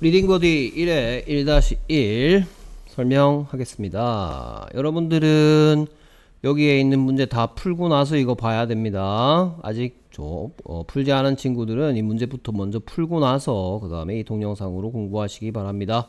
리딩보디 1의 1-1 설명하겠습니다. 여러분들은 여기에 있는 문제 다 풀고 나서 이거 봐야 됩니다. 아직 저, 어, 풀지 않은 친구들은 이 문제부터 먼저 풀고 나서 그 다음에 이 동영상으로 공부하시기 바랍니다.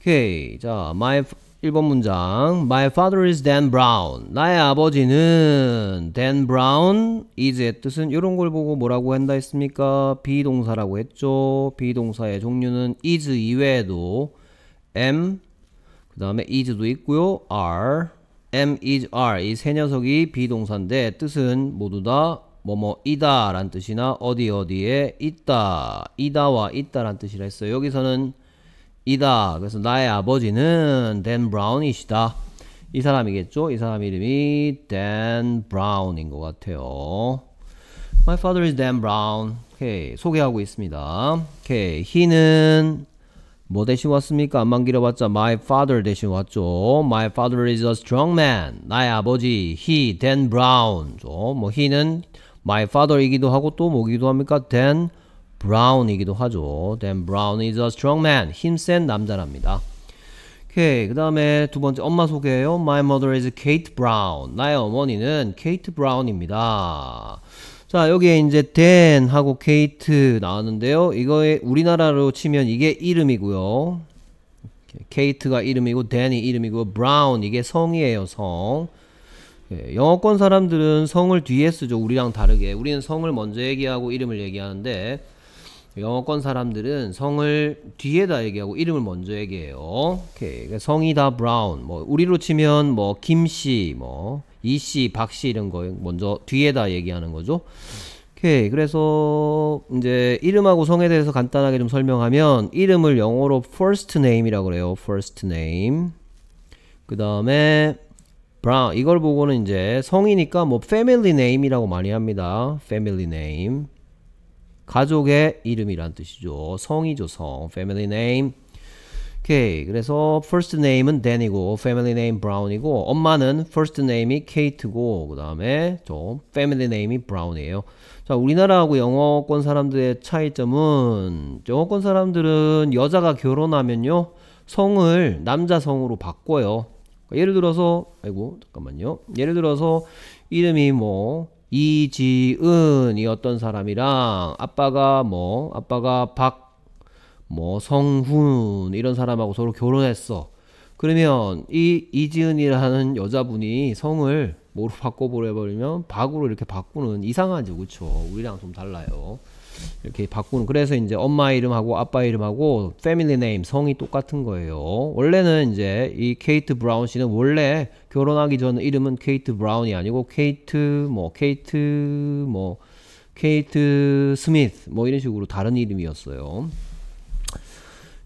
오케이. 자, my 1번 문장 My father is Dan Brown 나의 아버지는 Dan Brown is의 뜻은 이런 걸 보고 뭐라고 한다 했습니까? 비동사라고 했죠 비동사의 종류는 is 이외에도 am 그 다음에 is도 있고요 are am is are 이 세 녀석이 비동사인데 뜻은 모두 다 뭐뭐 이다 란 뜻이나 어디 어디에 있다 이다와 있다 란 뜻이라 했어요 여기서는 이다. 그래서 나의 아버지는 댄 브라운이시다. 이 사람이겠죠? 이 사람 이름이 댄 브라운인 것 같아요. My father is Dan Brown. 오케이. 소개하고 있습니다. 오케이. He는 뭐 대신 왔습니까? 안만 길어봤자 my father 대신 왔죠. My father is a strong man. 나의 아버지 he Dan Brown. 뭐 he는 my father이기도 하고 또 뭐기도 합니까? Dan Brown이기도 하죠. Dan Brown is a strong man. 힘센 남자랍니다. 오케이. 그 다음에 두 번째 엄마 소개예요. My mother is Kate Brown. 나의 어머니는 케이트 브라운입니다. 자, 여기에 이제 댄하고 케이트 나왔는데요. 이거에 우리나라로 치면 이게 이름이고요. 케이트가 이름이고 댄이 이름이고 브라운 이게 성이에요, 성. 예, 영어권 사람들은 성을 뒤에 쓰죠. 우리랑 다르게. 우리는 성을 먼저 얘기하고 이름을 얘기하는데 영어권 사람들은 성을 뒤에다 얘기하고 이름을 먼저 얘기해요. 오케이. 그러니까 성이 다 브라운. 뭐 우리로 치면 뭐 김씨, 뭐 이씨, 박씨 이런 거 먼저 뒤에다 얘기하는 거죠. 오케이. 그래서 이제 이름하고 성에 대해서 간단하게 좀 설명하면 이름을 영어로 first name이라고 그래요. first name. 그다음에 브라운 이걸 보고는 이제 성이니까 뭐 family name이라고 많이 합니다. family name. 가족의 이름이란 뜻이죠. 성이죠, 성. family name. 오케이. 그래서 first name은 d a n 이고 family name b r o w n 이고 엄마는 first name이 k a t e 고 그다음에 좀 family name이 b r o w n 이에요 자, 우리나라하고 영어권 사람들의 차이점은 영어권 사람들은 여자가 결혼하면요. 성을 남자 성으로 바꿔요. 그러니까 예를 들어서 아이고 잠깐만요. 예를 들어서 이름이 뭐 이지은이 어떤 사람이랑 아빠가 뭐 아빠가 박 뭐 성훈 이런 사람하고 서로 결혼했어. 그러면 이 이지은이라는 여자분이 성을 뭐로 바꿔버려버리면 박으로 이렇게 바꾸는 이상하죠 그쵸 우리랑 좀 달라요 이렇게 바꾸는 그래서 이제 엄마 이름하고 아빠 이름하고 패밀리 네임 성이 똑같은 거예요 원래는 이제 이 케이트 브라운 씨는 원래 결혼하기 전 이름은 케이트 브라운이 아니고 케이트 뭐 케이트 뭐 케이트 스미스 뭐 이런 식으로 다른 이름이었어요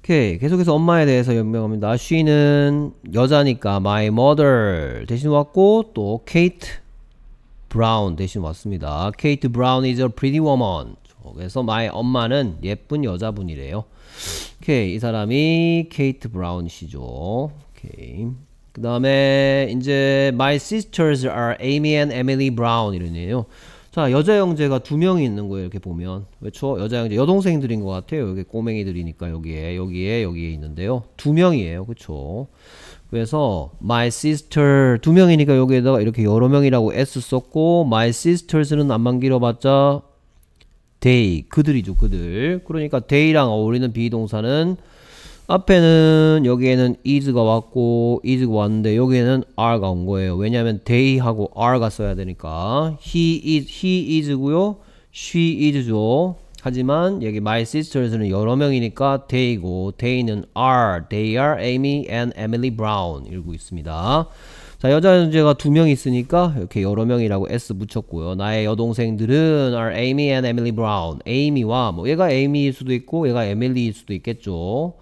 오케이 계속해서 엄마에 대해서 연명합니다 she는 여자니까 my mother 대신 왔고 또 케이트 브라운 대신 왔습니다 케이트 브라운 is a pretty woman 그래서 my 엄마는 예쁜 여자분이래요 오케이 이 사람이 케이트 브라운 씨죠 오케이 그 다음에 이제 my sisters are Amy and Emily Brown 이런 애요 자 여자 형제가 두 명이 있는 거예요 이렇게 보면 왜죠 그렇죠? 여자 형제 여동생들인 것 같아요 여기 꼬맹이들이니까 여기에 여기에 여기에 있는데요 두 명이에요 그쵸 그렇죠? 그래서 my sister 두 명이니까 여기에다가 이렇게 여러 명이라고 s 썼고 my sisters는 안만 길어봤자 they 그들이죠 그들 그러니까 they랑 어울리는 비동사는 앞에는 여기에는 is가 왔고 is가 왔는데 여기에는 are가 온 거예요. 왜냐하면 t h y 하고 are가 써야 되니까 he is he is고요, she is죠. 하지만 여기 my sisters는 여러 명이니까 they고 they는 are, they are Amy and Emily Brown 이러고 있습니다. 자 여자 연주가 두 명 있으니까 이렇게 여러 명이라고 s 붙였고요. 나의 여동생들은 are Amy and Emily Brown. Amy와 뭐 얘가 Amy일 수도 있고 얘가 Emily일 수도 있겠죠.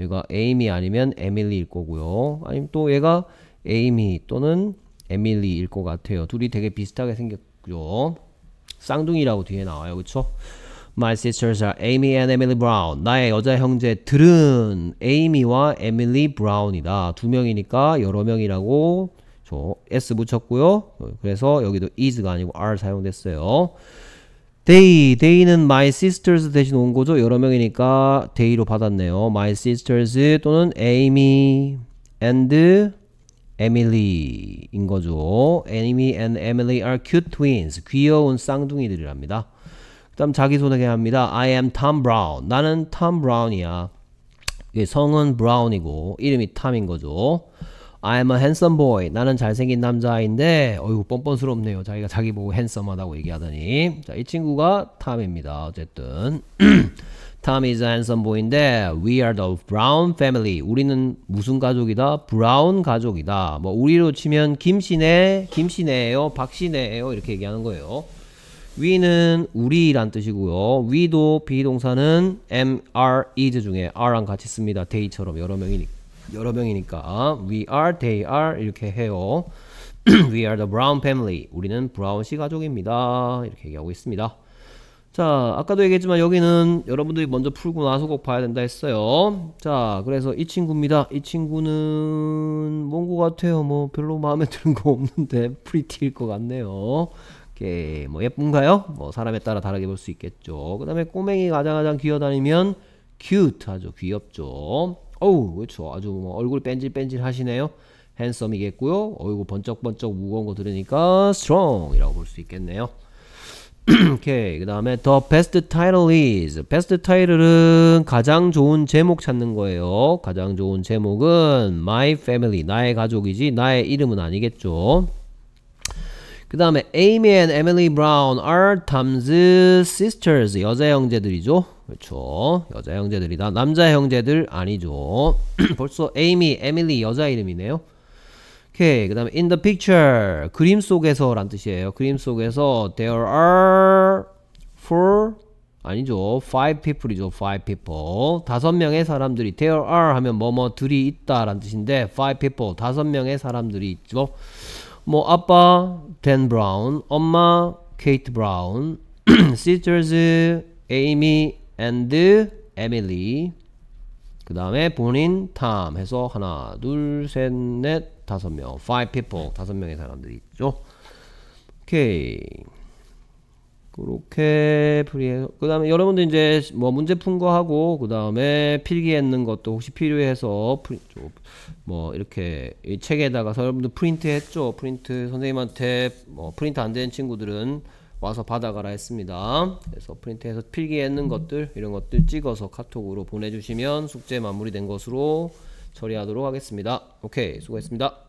얘가 에이미 아니면 에밀리일 거고요. 아니면 또 얘가 에이미 또는 에밀리일 것 같아요. 둘이 되게 비슷하게 생겼죠. 쌍둥이라고 뒤에 나와요. 그쵸? My sisters are Amy and Emily Brown. 나의 여자 형제들은 에이미와 에밀리 브라운이다. 두 명이니까 여러 명이라고 저 S 붙였고요. 그래서 여기도 is가 아니고 are 사용됐어요. They, they는 my sisters 대신 온 거죠. 여러 명이니까 they로 받았네요. My sisters 또는 Amy and Emily인 거죠. Amy and Emily are cute twins. 귀여운 쌍둥이들이랍니다. 그 다음 자기소개합니다. I am Tom Brown. 나는 Tom Brown이야. 성은 Brown이고 이름이 Tom인 거죠. I'm a handsome boy. 나는 잘생긴 남자인데, 어이구, 뻔뻔스럽네요. 자기가 자기 보고 handsome하다고 얘기하더니. 자, 이 친구가 탐입니다. 어쨌든. 탐 o m is a handsome boy인데 we are the brown family. 우리는 무슨 가족이다? 브라운 가족이다. 뭐 우리로 치면 김씨네, 김씨네예요, 박씨네예요 이렇게 얘기하는 거예요. we는 우리란 뜻이고요. we도 비동사는 m, r, is 중에 r랑 같이 씁니다. 데이처럼 여러 명이니까. 여러 명이니까 we are, they are 이렇게 해요. we are the brown family. 우리는 브라운 씨 가족입니다. 이렇게 얘기하고 있습니다. 자, 아까도 얘기했지만 여기는 여러분들이 먼저 풀고 나서 꼭 봐야 된다 했어요. 자, 그래서 이 친구입니다. 이 친구는 뭔 거 같아요? 뭐 별로 마음에 드는 거 없는데 프리티일 것 같네요. 오케이, 뭐 예쁜가요? 뭐 사람에 따라 다르게 볼 수 있겠죠. 그 다음에 꼬맹이 가장가장 귀여다니면 c u t 하죠. 귀엽죠. 어우 그렇죠 아주 뭐 얼굴 뺀질뺀질 하시네요 핸섬이겠고요 어이구 번쩍번쩍 무거운 거 들으니까 strong이라고 볼 수 있겠네요 오케이 그 다음에 the best title is best title은 가장 좋은 제목 찾는 거예요 가장 좋은 제목은 my family 나의 가족이지 나의 이름은 아니겠죠 그 다음에 Amy and Emily Brown are Tom's sisters 여자 형제들이죠 그렇죠. 여자 형제들이다. 남자 형제들 아니죠. 벌써 에이미, 에밀리 여자 이름이네요. 오케이. 그 다음에 in the picture. 그림 속에서 란 뜻이에요. 그림 속에서 there are four 아니죠. five people이죠. five people. 다섯 명의 사람들이 there are 하면 뭐뭐들이 있다 란 뜻인데 five people. 다섯 명의 사람들이 있죠. 뭐 아빠 댄 브라운, 엄마 케이트 브라운, sisters 에이미 and Emily 그 다음에 본인 Tom 해서 하나 둘 셋 넷 다섯 명 five people 다섯 명의 사람들이 있죠 오케이 그렇게 풀이해서 그 다음에 여러분들 이제 뭐 문제 푼거 하고 그 다음에 필기했는 것도 혹시 필요해서 프린, 뭐 이렇게 이 책에다가 여러분들 프린트 했죠 프린트 선생님한테 뭐 프린트 안 되는 친구들은 와서 받아가라 했습니다. 그래서 프린트해서 필기했는 것들 이런 것들 찍어서 카톡으로 보내주시면 숙제 마무리된 것으로 처리하도록 하겠습니다. 오케이 수고했습니다.